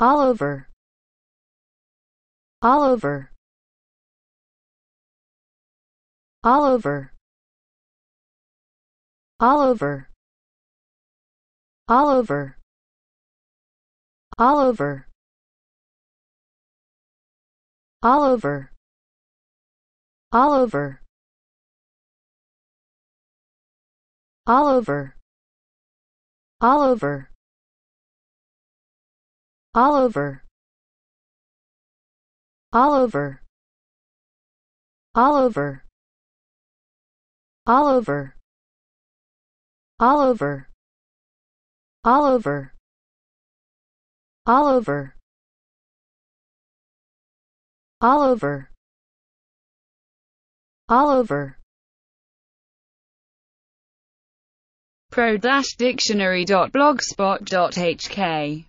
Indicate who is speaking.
Speaker 1: all over all over all over all over all over all over all over all over all over all over all over all over all over all over all over all over all over all over
Speaker 2: all over pro-dictionary.blogspot.hk